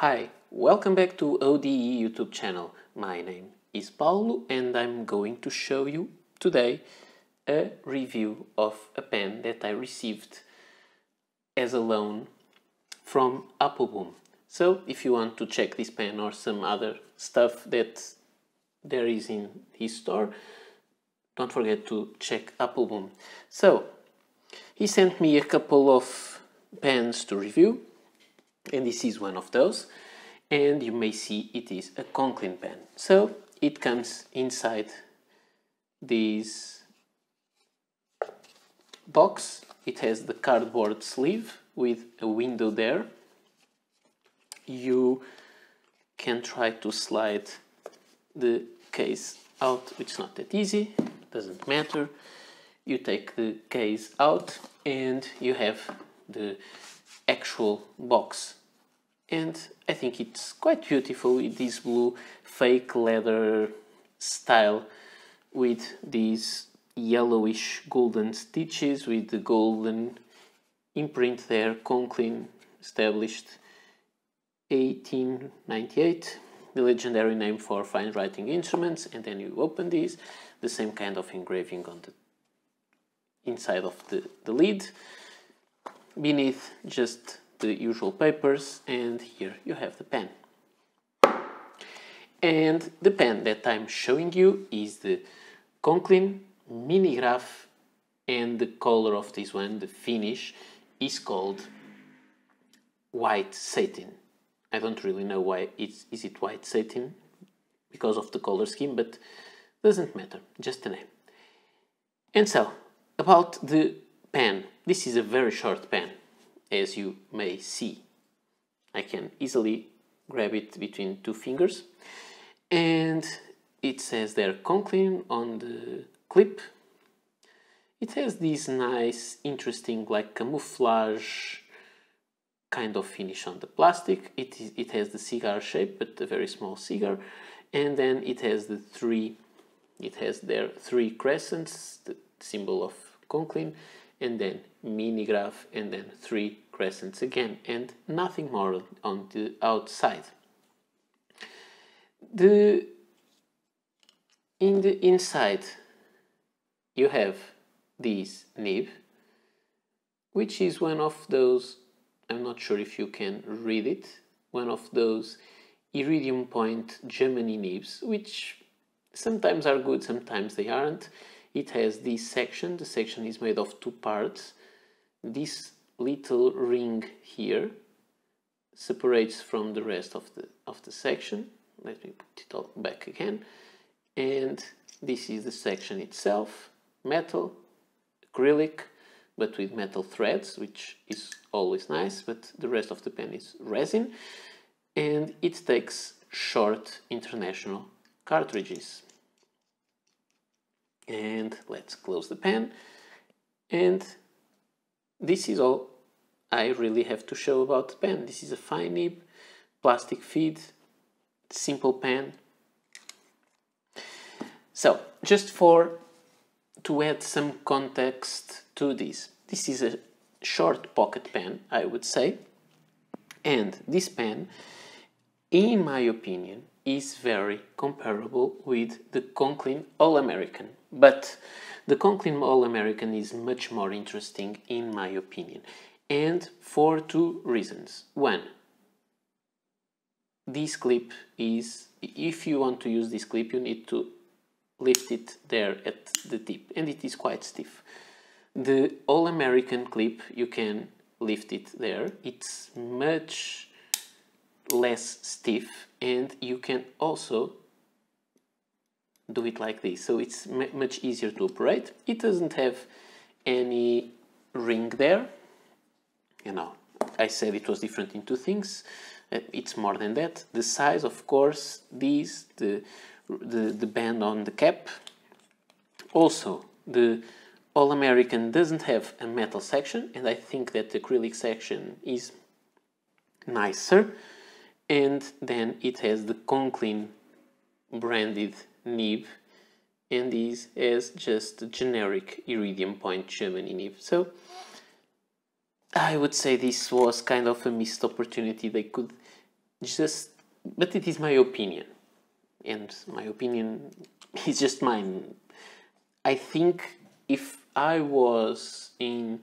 Hi, welcome back to ODE YouTube channel. My name is Paulo and I'm going to show you today a review of a pen that I received as a loan from Appleboom. So if you want to check this pen or some other stuff that there is in his store, don't forget to check Appleboom. So he sent me a couple of pens to review and this is one of those and you may see it is a Conklin pen so it comes inside this box it has the cardboard sleeve with a window there you can try to slide the case out which is not that easy doesn't matter you take the case out and you have the actual box. And I think it's quite beautiful with this blue fake leather style with these yellowish golden stitches with the golden imprint there, Conklin established 1898, the legendary name for fine writing instruments, and then you open these, the same kind of engraving on the inside of the, the lid, beneath just the usual papers and here you have the pen. And the pen that I'm showing you is the Conklin Minigraph and the color of this one, the finish, is called white satin. I don't really know why it's is it white satin because of the color scheme, but doesn't matter, just the name. And so, about the pen this is a very short pen, as you may see. I can easily grab it between two fingers and it says there Conklin on the clip. It has this nice, interesting, like camouflage kind of finish on the plastic. It, is, it has the cigar shape, but a very small cigar. And then it has the three, it has their three crescents, the symbol of Conklin. And then mini graph and then three crescents again and nothing more on the outside. The, in the inside you have this nib which is one of those I'm not sure if you can read it one of those iridium point Germany nibs which sometimes are good sometimes they aren't it has this section the section is made of two parts this little ring here separates from the rest of the of the section let me put it all back again and this is the section itself metal acrylic but with metal threads which is always nice but the rest of the pen is resin and it takes short international cartridges and let's close the pen and this is all I really have to show about the pen. This is a fine nib, plastic feed, simple pen. So, just for to add some context to this, this is a short pocket pen, I would say. And this pen, in my opinion, is very comparable with the Conklin All-American but the Conklin All American is much more interesting, in my opinion, and for two reasons. One, this clip is, if you want to use this clip, you need to lift it there at the tip, and it is quite stiff. The All American clip, you can lift it there, it's much less stiff, and you can also do it like this. So it's much easier to operate. It doesn't have any ring there. You know, I said it was different in two things. Uh, it's more than that. The size, of course, these, the, the, the band on the cap. Also, the All-American doesn't have a metal section, and I think that the acrylic section is nicer. And then it has the Conklin branded nib and these as just generic iridium point Germany nib. So I would say this was kind of a missed opportunity. They could just, but it is my opinion, and my opinion is just mine. I think if I was in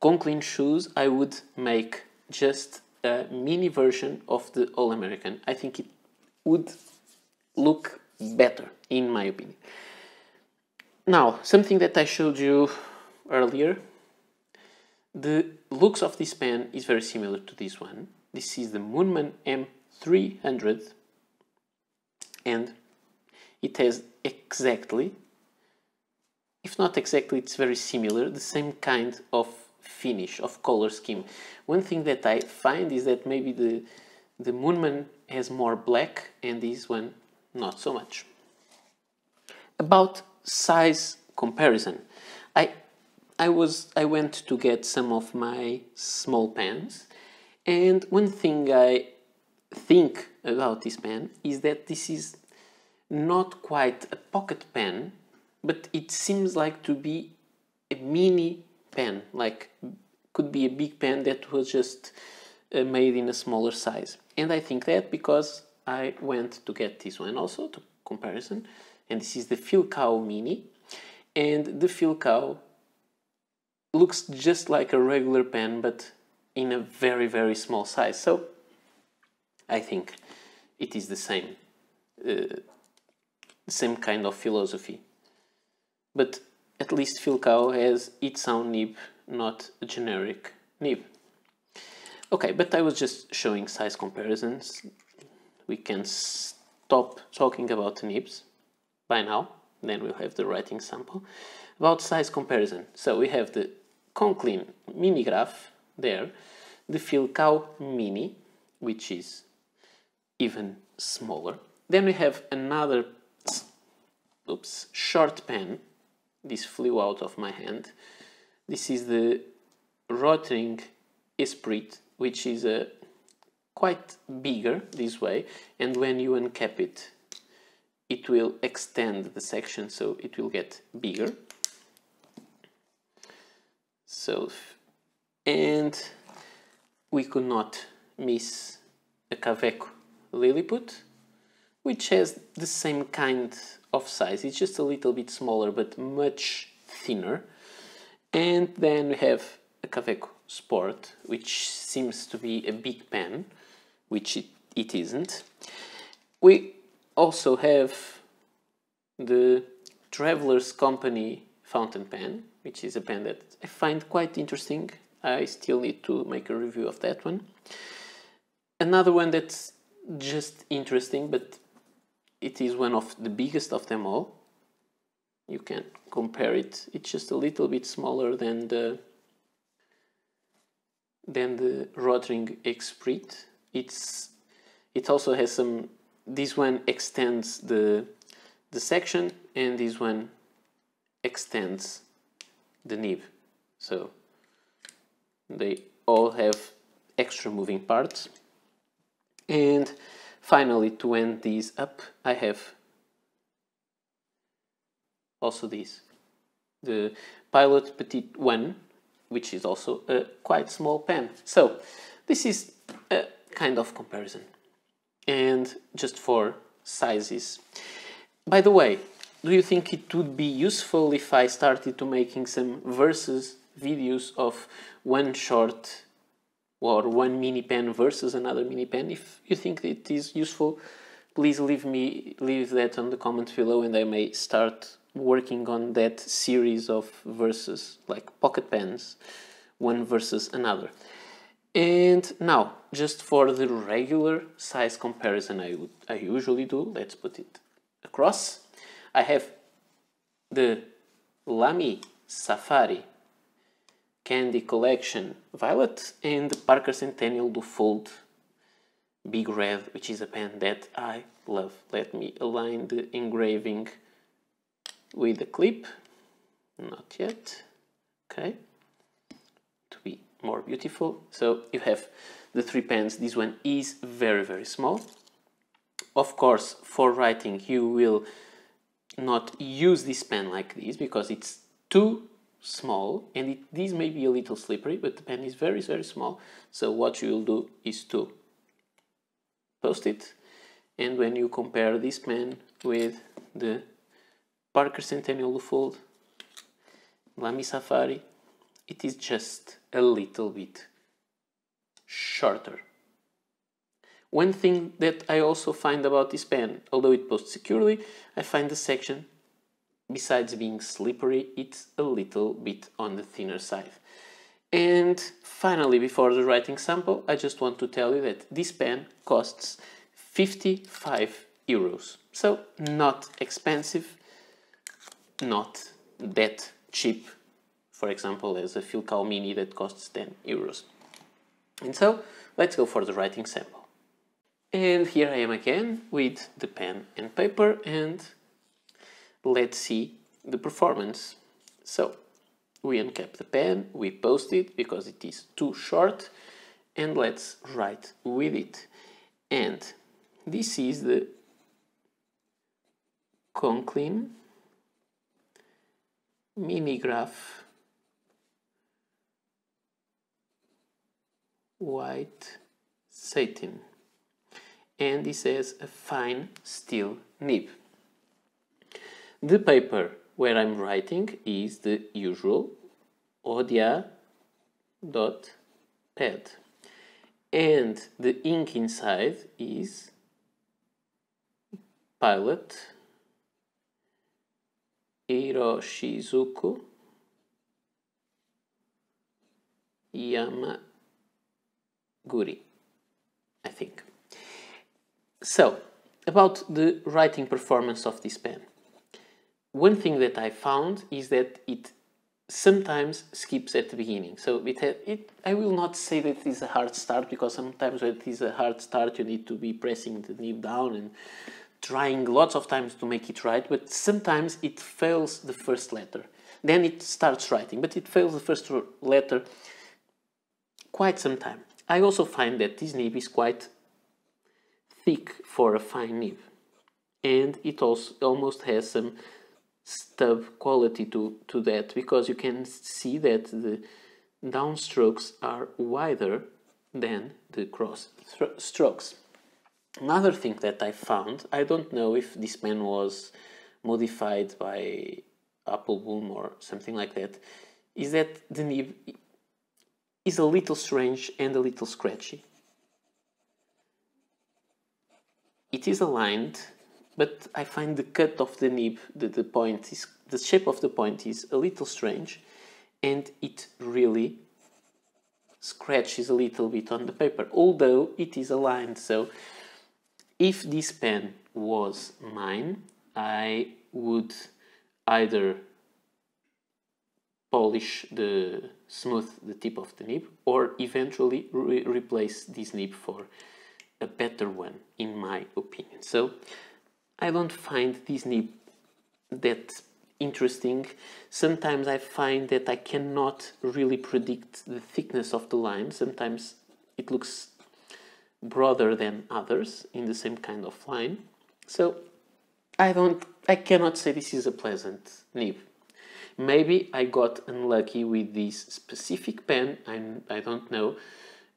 Conklin shoes, I would make just a mini version of the All American. I think it would look better in my opinion. Now, something that I showed you earlier, the looks of this pen is very similar to this one. This is the Moonman M300 and it has exactly, if not exactly, it's very similar, the same kind of finish, of color scheme. One thing that I find is that maybe the, the Moonman has more black and this one not so much. About size comparison, I I was I went to get some of my small pens, and one thing I think about this pen is that this is not quite a pocket pen, but it seems like to be a mini pen, like could be a big pen that was just uh, made in a smaller size. And I think that because I went to get this one also to comparison, and this is the Filcow Mini and the Filcow looks just like a regular pen but in a very very small size so I think it is the same uh, same kind of philosophy but at least Filcow has its own nib not a generic nib okay but I was just showing size comparisons we can stop talking about nibs by now. Then we'll have the writing sample. About size comparison. So we have the Conclean mini graph there, the Filcow mini, which is even smaller. Then we have another oops, short pen. This flew out of my hand. This is the Rotring Esprit, which is a uh, quite bigger this way and when you uncap it it will extend the section so it will get bigger so and we could not miss a Caveco Lilliput which has the same kind of size it's just a little bit smaller but much thinner and then we have a Caveco Sport which seems to be a big pen which it, it isn't we also have the Traveler's Company fountain pen, which is a pen that I find quite interesting. I still need to make a review of that one. Another one that's just interesting, but it is one of the biggest of them all. You can compare it. It's just a little bit smaller than the than the Rotring Xprit. It's it also has some this one extends the, the section and this one extends the nib. So they all have extra moving parts. And finally, to end these up, I have also these. The Pilot Petit 1, which is also a quite small pen. So this is a kind of comparison and just for sizes. By the way, do you think it would be useful if I started to making some versus videos of one short or one mini pen versus another mini pen? If you think it is useful, please leave me leave that on the comment below and I may start working on that series of verses like pocket pens, one versus another. And now, just for the regular size comparison I, would, I usually do, let's put it across. I have the Lamy Safari Candy Collection Violet and the Parker Centennial Do Fold Big Red, which is a pen that I love. Let me align the engraving with the clip. Not yet. Okay more beautiful. So you have the three pens. This one is very, very small. Of course, for writing, you will not use this pen like this because it's too small and it, this may be a little slippery, but the pen is very, very small. So what you will do is to post it. And when you compare this pen with the Parker Centennial Fold, Lamy Safari, it is just a little bit shorter. One thing that I also find about this pen, although it posts securely, I find the section, besides being slippery, it's a little bit on the thinner side. And finally, before the writing sample, I just want to tell you that this pen costs 55 euros. So not expensive, not that cheap for example, as a Philcal Mini that costs 10 euros. And so let's go for the writing sample. And here I am again with the pen and paper and let's see the performance. So we uncap the pen, we post it because it is too short and let's write with it. And this is the Conklin mini graph white satin and this has a fine steel nib. The paper where I'm writing is the usual Odia dot pad and the ink inside is Pilot Hiroshizuku Yama Guri, I think. So, about the writing performance of this pen. One thing that I found is that it sometimes skips at the beginning. So it, it, I will not say that it is a hard start because sometimes when it is a hard start you need to be pressing the nib down and trying lots of times to make it right, but sometimes it fails the first letter. Then it starts writing, but it fails the first letter quite some time. I also find that this nib is quite thick for a fine nib and it also almost has some stub quality to, to that because you can see that the downstrokes are wider than the cross strokes. Another thing that I found, I don't know if this pen was modified by Apple or something like that, is that the nib is a little strange and a little scratchy. It is aligned, but I find the cut of the nib, the, the point is, the shape of the point is a little strange and it really scratches a little bit on the paper, although it is aligned. So if this pen was mine, I would either polish the smooth the tip of the nib or eventually re replace this nib for a better one in my opinion so I don't find this nib that interesting sometimes I find that I cannot really predict the thickness of the line sometimes it looks broader than others in the same kind of line so I don't I cannot say this is a pleasant nib Maybe I got unlucky with this specific pen, I'm, I don't know.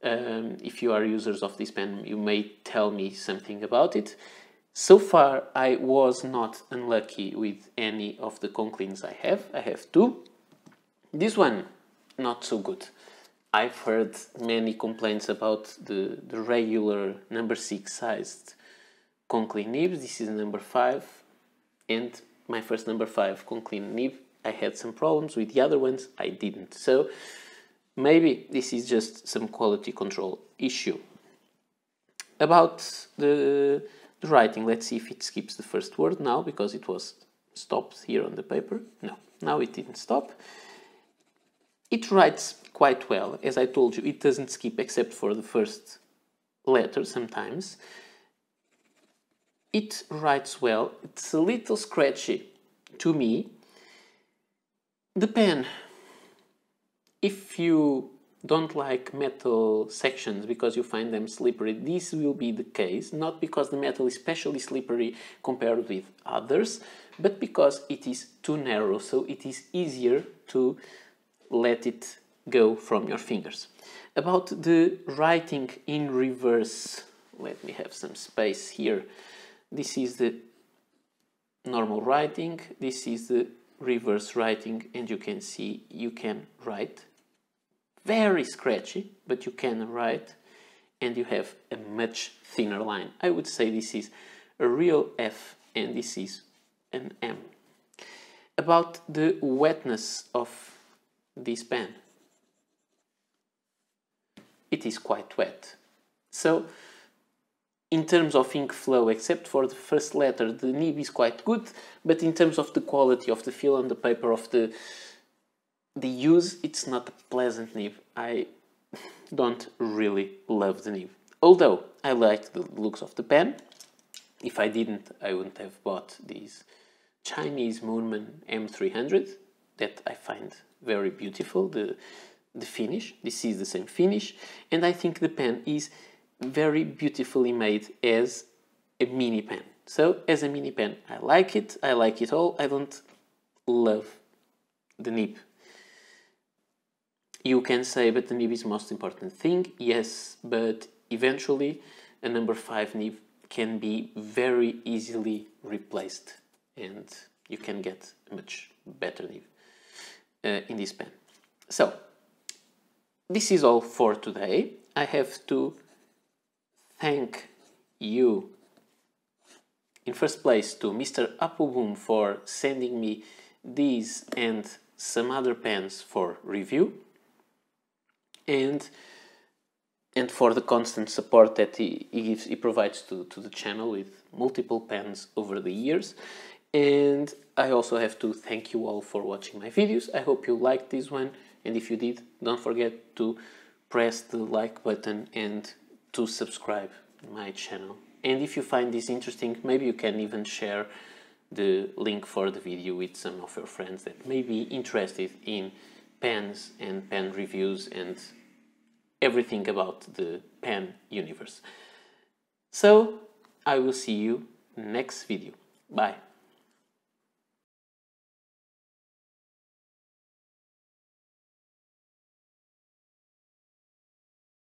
Um, if you are users of this pen, you may tell me something about it. So far, I was not unlucky with any of the Conclean's I have. I have two. This one, not so good. I've heard many complaints about the, the regular number 6 sized Conclean nib. This is number 5 and my first number 5 Conclean nib I had some problems, with the other ones I didn't. So maybe this is just some quality control issue. About the, the writing, let's see if it skips the first word now because it was stopped here on the paper. No, now it didn't stop. It writes quite well. As I told you, it doesn't skip except for the first letter sometimes. It writes well. It's a little scratchy to me the pen. If you don't like metal sections because you find them slippery, this will be the case, not because the metal is especially slippery compared with others, but because it is too narrow, so it is easier to let it go from your fingers. About the writing in reverse, let me have some space here. This is the normal writing, this is the reverse writing and you can see you can write very scratchy but you can write and you have a much thinner line I would say this is a real F and this is an M about the wetness of this pen it is quite wet so in terms of ink flow, except for the first letter, the nib is quite good, but in terms of the quality of the feel and the paper of the the use, it's not a pleasant nib. I don't really love the nib. Although I like the looks of the pen, if I didn't, I wouldn't have bought these Chinese Moonman M300 that I find very beautiful, the, the finish. This is the same finish, and I think the pen is very beautifully made as a mini pen. So as a mini pen, I like it, I like it all, I don't love the nib. You can say, but the nib is the most important thing. Yes, but eventually a number five nib can be very easily replaced and you can get a much better nib uh, in this pen. So, this is all for today. I have to thank you in first place to Mr. Apubum for sending me these and some other pens for review and and for the constant support that he, he gives he provides to, to the channel with multiple pens over the years and I also have to thank you all for watching my videos I hope you liked this one and if you did don't forget to press the like button and to subscribe my channel. And if you find this interesting, maybe you can even share the link for the video with some of your friends that may be interested in pens and pen reviews and everything about the pen universe. So, I will see you next video. Bye.